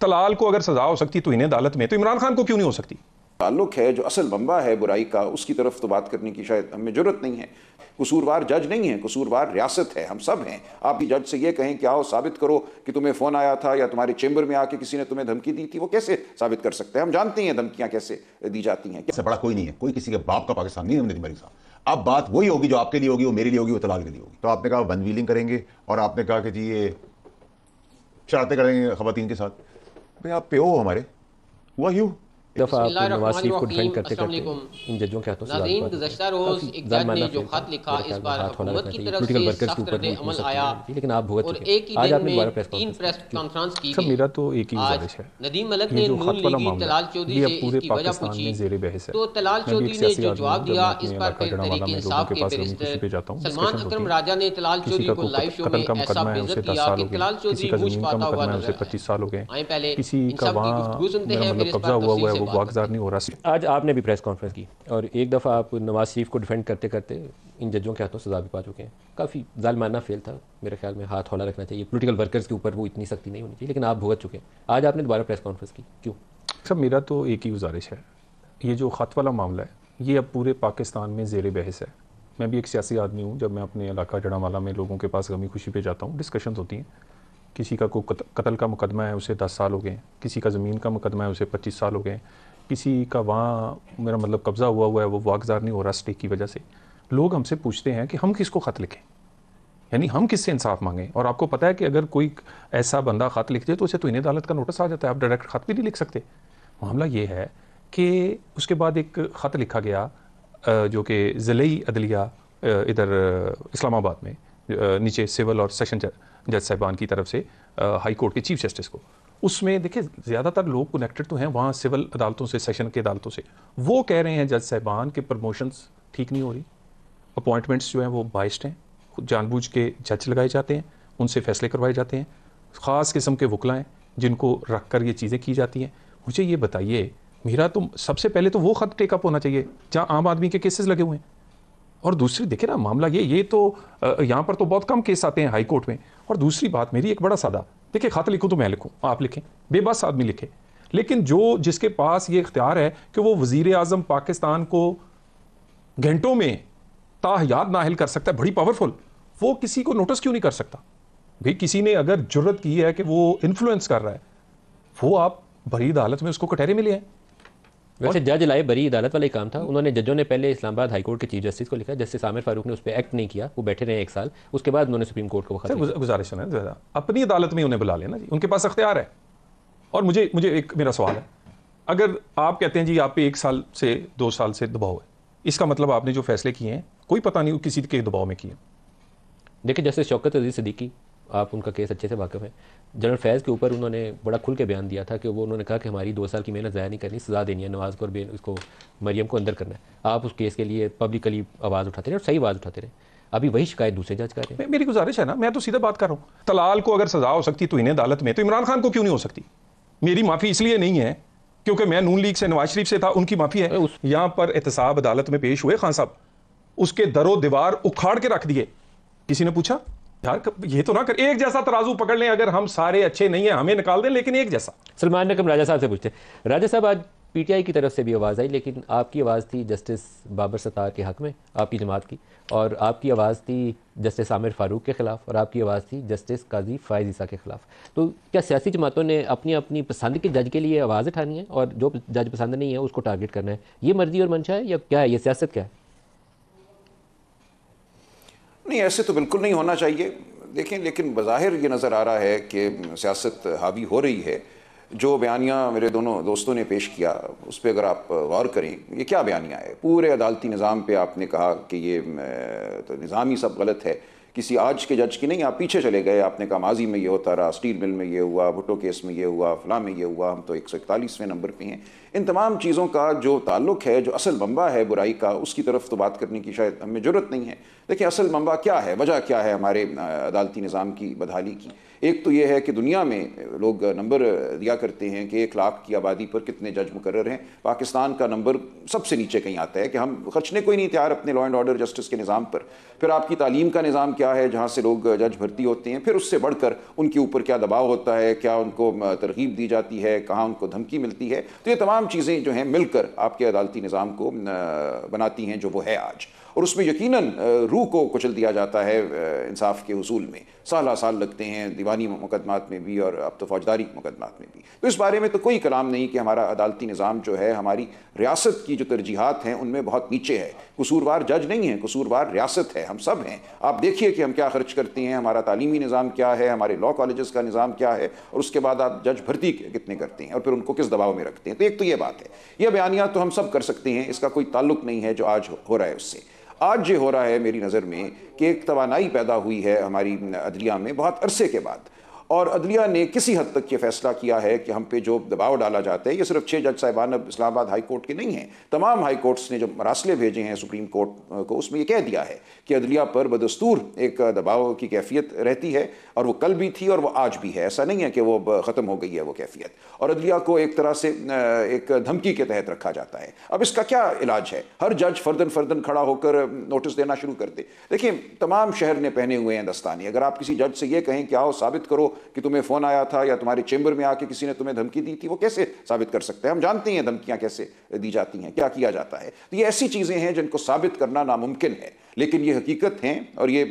तलाल को अगर सजा हो सकती तो इन्हें अदालत में तो इमरान खान को क्यों नहीं हो सकती ताल्लुक है जो असल बम्बा है बुराई का उसकी तरफ तो बात करने की शायद हमें ज़रूरत नहीं है कसूरवार जज नहीं है कसूरवार रियासत है हम सब हैं आप भी जज से ये कहें कि आओ साबित करो कि तुम्हें फ़ोन आया था या तुम्हारे चेंबर में आके किसी ने तुम्हें धमकी दी थी वो कैसे साबित कर सकते हैं हम जानते हैं धमकियाँ कैसे दी जाती हैं कैसे बड़ा कोई नहीं है कोई किसी के बाप का पाकिस्तान नहीं है मलिक साहब अब बात वही होगी जो आपके लिए होगी वो मेरे लिए होगी वो तलाक के लिए होगी तो आपने कहा वन व्हीलिंग करेंगे और आपने कहा कि जी ये शरारतें करेंगे खवतिन के साथ भाई आप प्यो हो हमारे हुआ यू दफ़ा की अच्छा, तो तो जवाब दिया इस पर फिर सलमान अकरम राजा ने तलाल चौधरी को लाइव शो में किसी का वहां कब्जा हुआ हुआ वो नहीं हो रहा आज आपने भी प्रेस कॉन्फ्रेंस की और एक दफ़ा आप नवाज शरीफ को डिफेंड करते करते इन जजों के हाथों सजा भी पा चुके हैं काफ़ी जालमाना फेल था मेरे ख्याल में हाथ हौला रखना चाहिए पोलिटिकल वर्कर्स के ऊपर वो इतनी सख्ती नहीं होनी चाहिए लेकिन आप भुगत चुके हैं आज आपने दोबारा प्रेस कॉन्फ्रेंस की क्यों सर अच्छा, मेरा तो एक ही गुजारिश है ये जो ख़त वाला मामला है ये अब पूरे पाकिस्तान में जेर बहस है मैं भी एक सियासी आदमी हूँ जब मैं अपने इलाका जड़ावाला में लोगों के पास गमी खुशी पे जाता हूँ डिस्कशंस होती हैं किसी का कोई कत्ल का मुकदमा है उसे दस साल हो गए किसी का ज़मीन का मुकदमा है उसे पच्चीस साल हो गए किसी का वहाँ मेरा मतलब कब्ज़ा हुआ हुआ है वो वाकजार नहीं हो रहा स्टे की वजह से लोग हमसे पूछते हैं कि हम किसको ख़त लिखें यानी हम किससे इंसाफ मांगें और आपको पता है कि अगर कोई ऐसा बंदा ख़त लिख दे तो उसे तो इन अदालत का नोटिस आ जाता है आप डायरेक्ट ख़त भी नहीं लिख सकते मामला ये है कि उसके बाद एक ख़त लिखा गया जो कि ज़िले अदलिया इधर इस्लामाबाद में नीचे सिविल और सेशन जज साहिबान की तरफ से हाई कोर्ट के चीफ जस्टिस को उसमें देखिए ज़्यादातर लोग कनेक्टेड तो हैं वहाँ सिविल अदालतों से सेशन की अदालतों से वो कह रहे हैं जज साहिबान के प्रमोशंस ठीक नहीं हो रही अपॉइंटमेंट्स जो हैं वो बाइस्ड हैं जानबूझ के जज लगाए जाते हैं उनसे फैसले करवाए जाते हैं ख़ास किस्म के वकला हैं जिनको रख कर ये चीज़ें की जाती हैं मुझे ये बताइए मेरा तो सबसे पहले तो वो ख़त टेकअप होना चाहिए जहाँ आम आदमी के केसेस लगे हुए हैं और दूसरी देखिए ना मामला ये ये तो यहाँ पर तो बहुत कम केस आते हैं हाई कोर्ट में और दूसरी बात मेरी एक बड़ा सादा देखिए खत लिखूँ तो मैं लिखूँ आप लिखें बेबस आदमी लिखे लेकिन जो जिसके पास ये इख्तियार है कि वो वजीर अजम पाकिस्तान को घंटों में ताहयात नाहल कर सकता है बड़ी पावरफुल वो किसी को नोटिस क्यों नहीं कर सकता भाई किसी ने अगर जरूरत की है कि वो इन्फ्लुएंस कर रहा है वो आप बड़ी अदालत में उसको कटहरे में ले आए वैसे जज लाए बड़ी अदालत वाला काम था उन्होंने जजों ने पहले इस्लामाबाद हाईकोर्ट के चीफ जस्टिस को लिखा जस्टिस आमिर फारूक ने उस पर एक्ट नहीं किया वो बैठे रहे एक साल उसके बाद उन्होंने सुप्रीम कोर्ट को गुजारिश है ज़्यादा अपनी अदालत में उन्हें बुला लेना जी उनके पास अख्तियार है और मुझे मुझे एक मेरा सवाल है अगर आप कहते हैं जी आप पे एक साल से दो साल से दबाव है इसका मतलब आपने जो फैसले किए हैं कोई पता नहीं किसी के दबाव में किए देखिए जस्टिस शौकत अजीज सदीकी आप उनका केस अच्छे से वाकफ हैं जनरल फैज़ के ऊपर उन्होंने बड़ा खुल के बयान दिया था कि वो उन्होंने कहा कि हमारी दो साल की मेहनत ज़ाया नहीं करनी सज़ा देनी है नवाज़ को और बे उसको मरियम को अंदर करना है आप उस केस के लिए पब्लिकली आवाज़ उठाते रहे और सही आवाज़ उठाते रहे अभी वही शिकायत दूसरे जज कर रहे हैं मेरी गुजारिश है ना मैं तो सीधा बात कर रहा हूँ तलाल को अगर सज़ा हो सकती तो इन्हें अदालत में तो इमरान खान को क्यों नहीं हो सकती मेरी माफ़ी इसलिए नहीं है क्योंकि मैं नून लीग से नवाज शरीफ से था उनकी माफ़ी है यहाँ पर एहतसाब अदालत में पेश हुए खान साहब उसके दरो दीवार उखाड़ के रख दिए किसी ने पूछा यार ये तो ना कर एक जैसा तराजू पकड़ लें अगर हम सारे अच्छे नहीं हैं हमें निकाल दें लेकिन एक जैसा सलमान नकम राजा साहब से पूछते राजा साहब आज पीटीआई की तरफ से भी आवाज़ आई लेकिन आपकी आवाज़ थी जस्टिस बाबर सत्तार के हक़ में आपकी जमात की और आपकी आवाज़ थी जस्टिस आमिर फारूक के ख़िलाफ़ और आपकी आवाज़ थी जस्टिस काजी फ़ायज़ ईसा के ख़िलाफ़ तो क्या सियासी जमातों ने अपनी अपनी पसंद के जज के लिए आवाज़ उठानी है और जो जज पसंद नहीं है उसको टारगेट करना है ये मर्जी और मंशा है या क्या है ये सियासत क्या है नहीं ऐसे तो बिल्कुल नहीं होना चाहिए देखें लेकिन बाहिर ये नज़र आ रहा है कि सियासत हावी हो रही है जो बयानियाँ मेरे दोनों दोस्तों ने पेश किया उस पर अगर आप गौर करें ये क्या बयानियाँ है पूरे अदालती निज़ाम पे आपने कहा कि ये तो निज़ाम ही सब गलत है किसी आज के जज की नहीं आप पीछे चले गए आपने कहा माजी में ये होता रहा स्टील मिल में ये हुआ भुट्टो केस में ये हुआ फला में ये हुआ हम तो एक सौ इकतालीसवें नंबर पर हैं इन तमाम चीज़ों का जो ताल्लुक है जो असल बम्बा है बुराई का उसकी तरफ तो बात करने की शायद हमें ज़रूरत नहीं है देखिए असल बम्बा क्या है वजह क्या है हमारे अदालती निज़ाम की बदहाली की एक तो ये है कि दुनिया में लोग नंबर दिया करते हैं कि एक लाख की आबादी पर कितने जज मुकर हैं पाकिस्तान का नंबर सबसे नीचे कहीं आता है कि हम खर्चने को ही नहीं तैयार अपने लॉ एंड ऑर्डर जस्टिस के निज़ाम पर फिर आपकी तालीम का निज़ाम क्या है जहाँ से लोग जज भर्ती होते हैं फिर उससे बढ़कर उनके ऊपर क्या दबाव होता है क्या उनको तरगीब दी जाती है कहाँ उनको धमकी मिलती है तो ये तमाम चीज़ें जो हैं मिलकर आपके अदालती निज़ाम को बनाती हैं जो वो है आज और उसमें यकीनन रूह को कुचल दिया जाता है इंसाफ के हसूल में साल हाँ साल लगते हैं दीवार तालिबानी मुकदमात में भी और अब तो फौजदारी मुकदमात में भी तो इस बारे में तो कोई कलाम नहीं कि हमारा अदालती निज़ाम जो है हमारी रियासत की जो तरजीहत हैं उनमें बहुत नीचे है कसूरवार जज नहीं है कसूरवार रियासत है हम सब हैं आप देखिए कि हम क्या खर्च करते हैं हमारा तालीमी निज़ाम क्या है हमारे लॉ कॉलेज़ का निज़ाम क्या है और उसके बाद आप जज भर्ती कितने करते हैं और फिर उनको किस दबाव में रखते हैं तो एक तो ये बात है यह बयानियाँ तो हम सब कर सकते हैं इसका कोई ताल्लुक नहीं है जो आज हो रहा है उससे आज ये हो रहा है मेरी नज़र में कि एक तोानाई पैदा हुई है हमारी अदलिया में बहुत अरसे के बाद और अदलिया ने किसी हद तक ये फैसला किया है कि हम पे जो दबाव डाला जाता है ये सिर्फ छः जज साहिबान अब इस्लामाबाद हाई कोर्ट के नहीं हैं तमाम हाई कोर्ट्स ने जो मरासले भेजे हैं सुप्रीम कोर्ट को उसमें ये कह दिया है कि अदलिया पर बदस्तूर एक दबाव की कैफियत रहती है और वो कल भी थी और वो आज भी है ऐसा नहीं है कि वो ख़त्म हो गई है वो कैफियत और अदलिया को एक तरह से एक धमकी के तहत रखा जाता है अब इसका क्या इलाज है हर जज फर्दन फर्दन खड़ा होकर नोटिस देना शुरू कर दे देखिए तमाम शहर ने पहने हुए हैं दस्तानी अगर आप किसी जज से ये कहें कि आओ साबित करो कि तुम्हें फ़ोन आया था या तुम्हारे चेंबर में आके किसी ने तुम्हें धमकी दी थी वो कैसे साबित कर सकते हैं हम जानते हैं धमकियां कैसे दी जाती हैं क्या किया जाता है तो ये ऐसी चीज़ें हैं जिनको साबित करना नामुमकिन है लेकिन ये हकीकत हैं और ये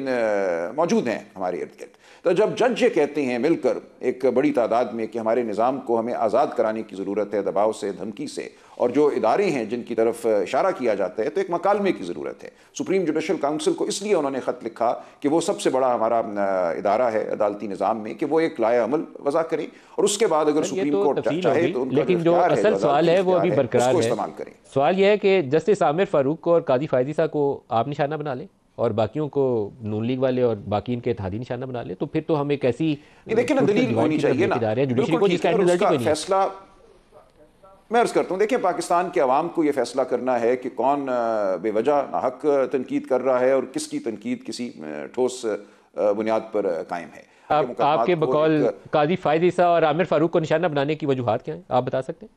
मौजूद हैं हमारे इर्द गिर्द तो जब जज ये कहते हैं मिलकर एक बड़ी तादाद में कि हमारे निज़ाम को हमें आज़ाद कराने की ज़रूरत है दबाव से धमकी से और जो इदारे हैं जिनकी तरफ इशारा किया जाता है तो एक मकालमे की ज़रूरत है सुप्रीम जुडिशल काउंसिल को इसलिए उन्होंने ख़त लिखा कि वो सबसे बड़ा हमारा इदारा है अदालती निज़ाम में कि वो एक लाया अमल वज़ा करें और उसके बाद अगर सुप्रीम तो कोर्ट चाहे तो लेकिन जो असल तो सवाल है वो अभी बरकरार है इस्तेमाल करें सवाल यह है कि जस्टिस आमिर फ़ारूक को और कादी फायदी साहब को आप निशाना बना लें और बाकियों को नून लीग वाले और बाकी इनके इतिहादी निशाना बना ले तो फिर तो हम एक ऐसी देखिए ना दलील होनी चाहिए ना फैसला मैं अर्ज़ करता हूँ देखिए पाकिस्तान के अवाम को ये फैसला करना है कि कौन बेवजह नाहक तनकीद कर रहा है और किसकी तनकीद किसी ठोस बुनियाद पर कायम है आप, आपके बकौल काजी सा और आमिर फारूक को निशाना बनाने की वजूहत क्या है आप बता सकते हैं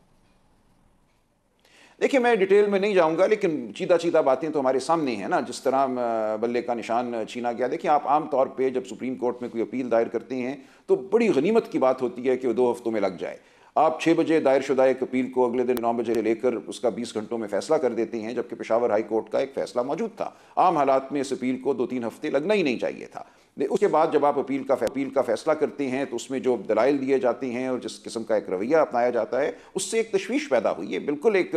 देखिए मैं डिटेल में नहीं जाऊंगा लेकिन चीदा चीदा बातें तो हमारे सामने हैं ना जिस तरह बल्ले का निशान छीना गया देखिए आप आम तौर पे जब सुप्रीम कोर्ट में कोई अपील दायर करते हैं तो बड़ी गनीमत की बात होती है कि वो दो हफ्तों में लग जाए आप छः बजे दायर शुदा एक अपील को अगले दिन नौ बजे लेकर उसका बीस घंटों में फैसला कर देती हैं जबकि पेशावर हाई कोर्ट का एक फैसला मौजूद था आम हालात में इस अपील को दो तीन हफ्ते लगना ही नहीं चाहिए था उसके बाद जब आप अपील का अपील का फैसला करते हैं तो उसमें जो दलाइल दिए जाते हैं और जिस किस्म का एक रवैया अपनाया जाता है उससे एक तशवीश पैदा हुई है बिल्कुल एक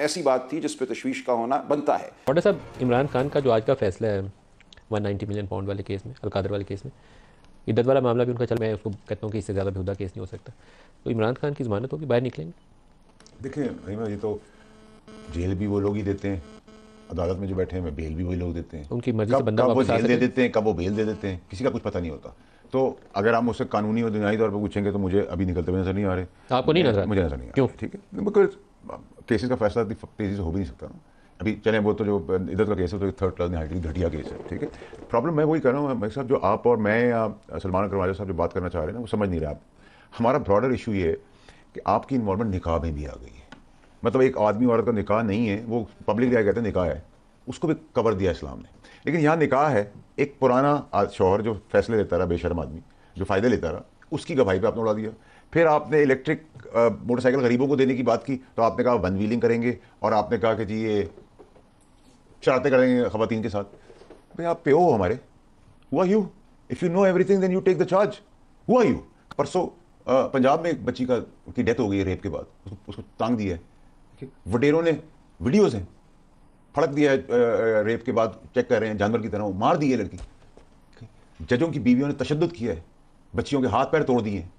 ऐसी बात थी जिस पर तशवीश का होना बनता है डॉक्टर साहब इमरान खान का जो आज का फैसला है 190 मिलियन पाउंड वाले केस में अलकादर वाले केस में इद्दत वाला मामला भी उनका चल मैं उसको कहता हूँ कि इससे ज़्यादा बेहुदा केस नहीं हो सकता तो इमरान खान की जमानत होगी बाहर निकलेंगे मैं ये तो जेल भी वो लोग ही देते हैं अदालत में जो बैठे हैं बेल भी वही लोग देते हैं उनकी मर्जी से बंदा वो जेल दे देते हैं कब वो बेल दे देते हैं किसी का कुछ पता नहीं होता तो अगर आप उससे कानूनी और दुनियाई तौर पर पूछेंगे तो मुझे अभी निकलते हुए नजर नहीं आ रहे आपको नहीं नजर मुझे नजर नहीं आ रहा ठीक है केसेस का फैसला तेज़ी से हो भी नहीं सकता ना अभी चले वो तो जो इधर का तो केस है तो थर्ड क्लास हाइट घटिया केस है ठीक है प्रॉब्लम मैं वही कह रहा हूँ भाई साहब जो आप और मैं या सलमान अगर साहब जो बात करना चाह रहे हैं ना वो समझ नहीं रहे आप हमारा ब्रॉडर इशू ये है कि आपकी इन्वॉलमेंट निकाह में भी आ गई है मतलब एक आदमी औरत का निकाह नहीं है वो पब्लिक क्या कहते हैं निकाह है उसको भी कवर दिया इस्लाम ने लेकिन यहाँ निकाह है एक पुराना शोहर जो फैसले लेता रहा बेशर्म आदमी जो फ़ायदे लेता रहा उसकी गवाही पर आपने उड़ा दिया फिर आपने इलेक्ट्रिक मोटरसाइकिल गरीबों को देने की बात की तो आपने कहा वन व्हीलिंग करेंगे और आपने कहा कि जी ये शरारतें करेंगे ख़वान के साथ भाई आप पे हो हमारे हुआ you if you know everything then you take the charge हुआ यू परसों पंजाब में एक बच्ची का की डेथ हो गई है रेप के बाद उसको, उसको तांग दिया है वडेरों ने वीडियोज़ हैं फड़क दिया है रेप के बाद चेक कर रहे हैं जानवर की तरह मार दी है लड़की जजों की बीवियों ने तशद किया है बच्चियों के हाथ पैर तोड़ दिए हैं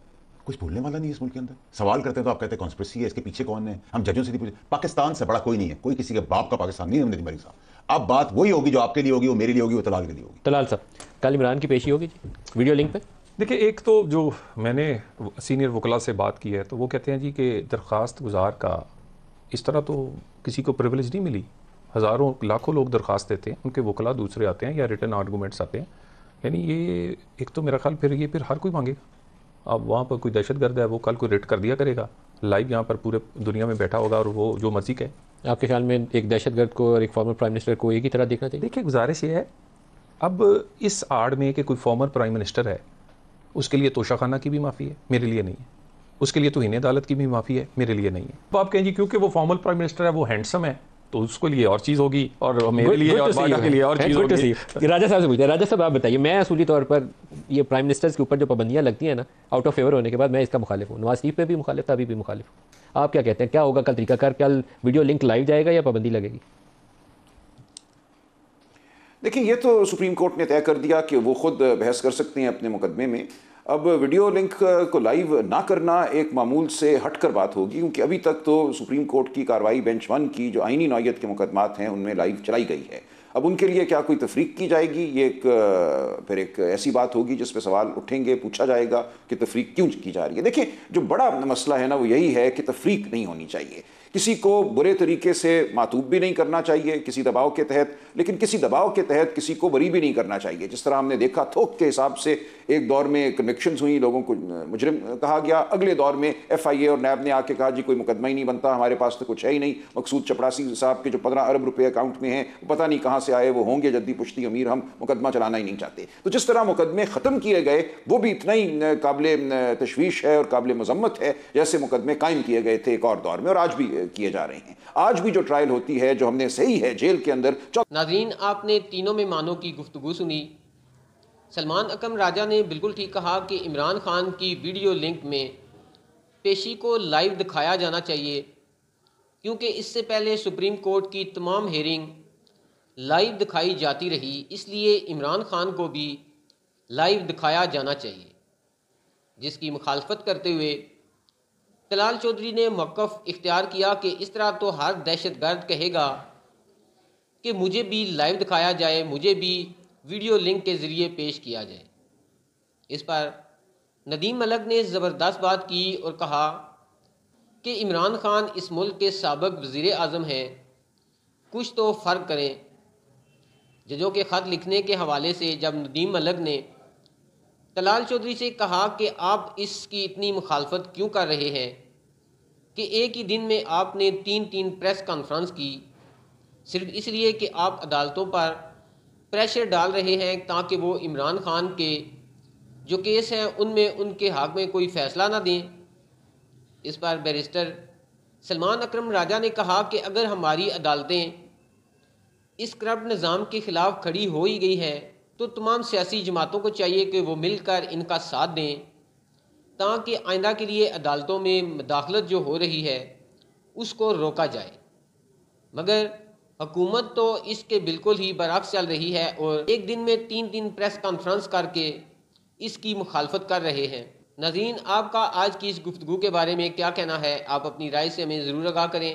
कुछ भूलने वाला नहीं है इस मुल्क के अंदर सवाल करते हैं तो आप कहते हैं कॉन्स्परेसी है इसके पीछे कौन है हम जजों से नहीं पूछे पाकिस्तान से बड़ा कोई नहीं है कोई किसी के बाप का पाकिस्तान नहीं है मलिक साहब अब बात वही होगी जो आपके लिए होगी वो मेरे लिए होगी वो तलाल के लिए होगी तलाल साहब कल इमरान की पेशी होगी जी वीडियो लिंक पर देखिए एक तो जो मैंने सीनियर वकला से बात की है तो वो कहते हैं जी कि दरख्वास्त गुजार का इस तरह तो किसी को प्रिवलेज नहीं मिली हज़ारों लाखों लोग दरख्वास्त देते हैं उनके वकला दूसरे आते हैं या रिटर्न आर्गूमेंट्स आते हैं यानी ये एक तो मेरा ख्याल फिर ये फिर हर कोई मांगेगा अब वहाँ पर कोई दहशत गर्द है वो कल को रेट कर दिया करेगा लाइव यहाँ पर पूरे दुनिया में बैठा होगा और वो जो मर्जी है आपके ख्याल में एक दहशतगर्द को और एक फॉर्मर प्राइम मिनिस्टर को एक ही तरह देखना चाहिए देखिए गुजारिश ये है अब इस आड़ में कि कोई फॉर्मर प्राइम मिनिस्टर है उसके लिए तोशाखाना की भी माफ़ी है मेरे लिए नहीं है उसके लिए तो इन अदालत की भी माफ़ी है मेरे लिए नहीं है तो आप कहेंगे क्योंकि वो फॉर्मल प्राइम मिनिस्टर है वो हैंडसम है तो उसको लिए और चीज़ होगी और मेरे लिए और बागा के लिए और चीज़ होगी राजा साहब से पूछते हैं राजा साहब आप बताइए मैं असूली तौर पर ये प्राइम मिनिस्टर्स के ऊपर जो पाबंदियां लगती हैं ना आउट ऑफ फेवर होने के बाद मैं इसका मुखालिफ हूँ नवाज शरीफ पे भी मुखालिफ था अभी भी मुखालिफ हूँ आप क्या कहते हैं क्या होगा कल तरीकाकार कल वीडियो लिंक लाइव जाएगा या पाबंदी लगेगी देखिए ये तो सुप्रीम कोर्ट ने तय कर दिया कि वो खुद बहस कर सकते हैं अपने मुकदमे में अब वीडियो लिंक को लाइव ना करना एक मामूल से हटकर बात होगी क्योंकि अभी तक तो सुप्रीम कोर्ट की कार्रवाई बेंच वन की जो आइनी नौीयत के मुकदमात हैं उनमें लाइव चलाई गई है अब उनके लिए क्या कोई तफरीक की जाएगी ये एक फिर एक ऐसी बात होगी जिस पर सवाल उठेंगे पूछा जाएगा कि तफरीक क्यों की जा रही है देखिए जो बड़ा मसला है ना वो यही है कि तफरीक नहीं होनी चाहिए किसी को बुरे तरीके से मातूब भी नहीं करना चाहिए किसी दबाव के तहत लेकिन किसी दबाव के तहत किसी को बरी भी नहीं करना चाहिए जिस तरह हमने देखा थोक के हिसाब से एक दौर में कन्विक्शन हुई लोगों को मुजरिम कहा गया अगले दौर में एफ आई ए और नैब ने आके कहा जी कोई मुकदमा ही नहीं बनता हमारे पास तो कुछ है ही नहीं मकसूद चपरासी साहब के जो पंद्रह अरब रुपये अकाउंट में हैं पता नहीं कहाँ से आए वो होंगे जद्दी पुश्ती अमीर हम मुकदमा चलाना ही नहीं चाहते तो जिस तरह मुकदमे ख़त्म किए गए वो भी इतना ही काबिल तशवीश है और काबिल मजम्मत है जैसे मुकदमे कायम किए गए थे एक और दौर में और आज भी किए जा रहे हैं आज भी जो ट्रायल होती है जो हमने सही है जेल के अंदर नाजीन आपने तीनों मेहमानों की गुफ्तु सुनी सलमान अकम राजा ने बिल्कुल ठीक कहा कि इमरान खान की वीडियो लिंक में पेशी को लाइव दिखाया जाना चाहिए क्योंकि इससे पहले सुप्रीम कोर्ट की तमाम हेयरिंग लाइव दिखाई जाती रही इसलिए इमरान खान को भी लाइव दिखाया जाना चाहिए जिसकी मुखालफत करते हुए तलाल चौधरी ने मौक़ इख्तियार किया कि इस तरह तो हर दहशत गर्द कहेगा कि मुझे भी लाइव दिखाया जाए मुझे भी वीडियो लिंक के ज़रिए पेश किया जाए इस पर नदीम मलक ने ज़बरदस्त बात की और कहा कि इमरान खान इस मुल्क के सबक वज़ी अजम हैं कुछ तो फ़र्क करें जजों के ख़त लिखने के हवाले से जब नदीम मलक ने तलाल चौधरी से कहा कि आप इसकी इतनी मुखालफत क्यों कर रहे हैं कि एक ही दिन में आपने तीन तीन प्रेस कॉन्फ्रेंस की सिर्फ इसलिए कि आप अदालतों पर प्रेशर डाल रहे हैं ताकि वो इमरान खान के जो केस हैं उनमें उनके हक में कोई फ़ैसला ना दें इस पर बैरिस्टर सलमान अकरम राजा ने कहा कि अगर हमारी अदालतें इस करप्ट निज़ाम के ख़िलाफ़ खड़ी हो ही गई हैं तो तमाम सियासी जमातों को चाहिए कि वो मिलकर इनका साथ दें ताकि आइंदा के लिए अदालतों में मदाखलत जो हो रही है उसको रोका जाए मगर हकूमत तो इसके बिल्कुल ही बरक्स चल रही है और एक दिन में तीन तीन प्रेस कॉन्फ्रेंस करके इसकी मुखालफत कर रहे हैं नाजीन आपका आज की इस गुफ्तु के बारे में क्या कहना है आप अपनी राय से हमें ज़रूर आगाह करें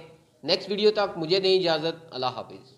नेक्स्ट वीडियो तक मुझे दें इजाज़त अल्लाह हाफिज़